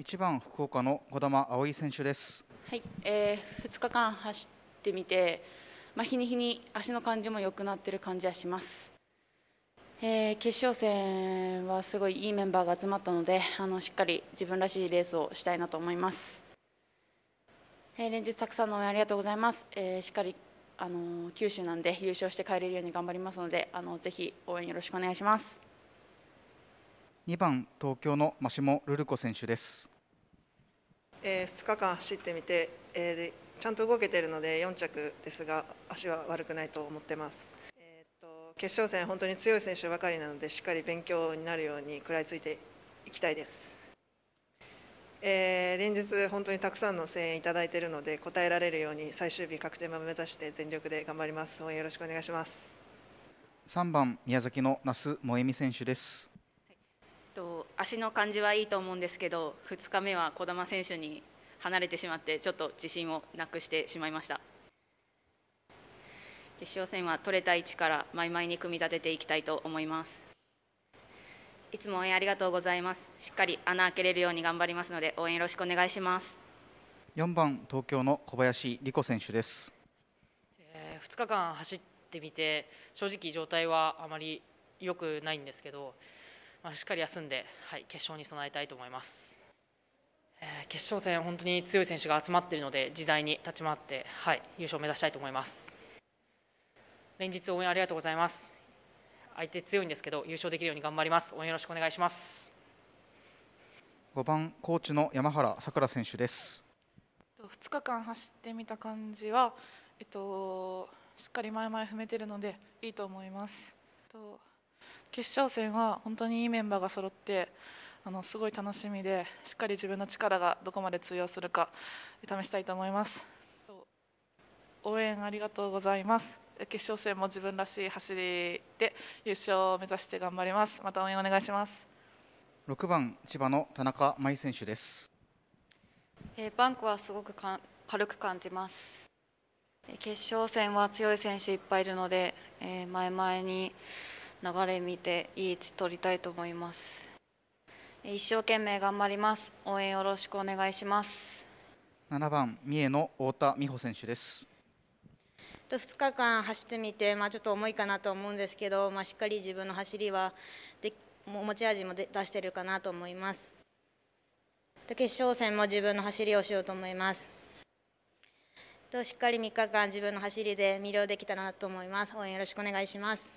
1番福岡の児玉葵選手です、はいえー、2日間走ってみて、まあ、日に日に足の感じも良くなってる感じはします、えー、決勝戦はすごいいいメンバーが集まったのであのしっかり自分らしいレースをしたいなと思います、えー、連日たくさんの応援ありがとうございます、えー、しっかりあの九州なんで優勝して帰れるように頑張りますのであのぜひ応援よろしくお願いします。2番東京のマシモルルコ選手です、えー、2日間走ってみて、えー、でちゃんと動けているので4着ですが足は悪くないと思ってます、えーと、決勝戦本当に強い選手ばかりなのでしっかり勉強になるように食らいついていきたいです、えー、連日本当にたくさんの声援いただいているので答えられるように最終日確定も目指して全力で頑張ります応援よろしくお願いします3番宮崎の那須萌美選手ですと足の感じはいいと思うんですけど2日目は児玉選手に離れてしまってちょっと自信をなくしてしまいました決勝戦は取れた位置から前々に組み立てていきたいと思いますいつも応援ありがとうございますしっかり穴開けれるように頑張りますので応援よろしくお願いします4番東京の小林理子選手です、えー、2日間走ってみて正直状態はあまり良くないんですけどまあ、しっかり休んで、はい、決勝に備えたいと思います。えー、決勝戦、本当に強い選手が集まっているので、自在に立ち回って、はい、優勝を目指したいと思います。連日応援ありがとうございます。相手強いんですけど、優勝できるように頑張ります。応援よろしくお願いします。5番コーチの山原さくら選手です。2日間走ってみた感じは、えっと、しっかり前々踏めてるのでいいと思います。と決勝戦は本当にいいメンバーが揃ってあのすごい楽しみでしっかり自分の力がどこまで通用するか試したいと思います応援ありがとうございます決勝戦も自分らしい走りで優勝を目指して頑張りますまた応援お願いします6番千葉の田中舞選手です、えー、バンクはすごくか軽く感じます決勝戦は強い選手いっぱいいるので、えー、前々に流れ見ていい位置取りたいと思います一生懸命頑張ります応援よろしくお願いします7番三重の太田美穂選手です2日間走ってみて、まあ、ちょっと重いかなと思うんですけど、まあ、しっかり自分の走りはでも持ち味も出してるかなと思います決勝戦も自分の走りをしようと思いますしっかり3日間自分の走りで魅了できたらなと思います応援よろしくお願いします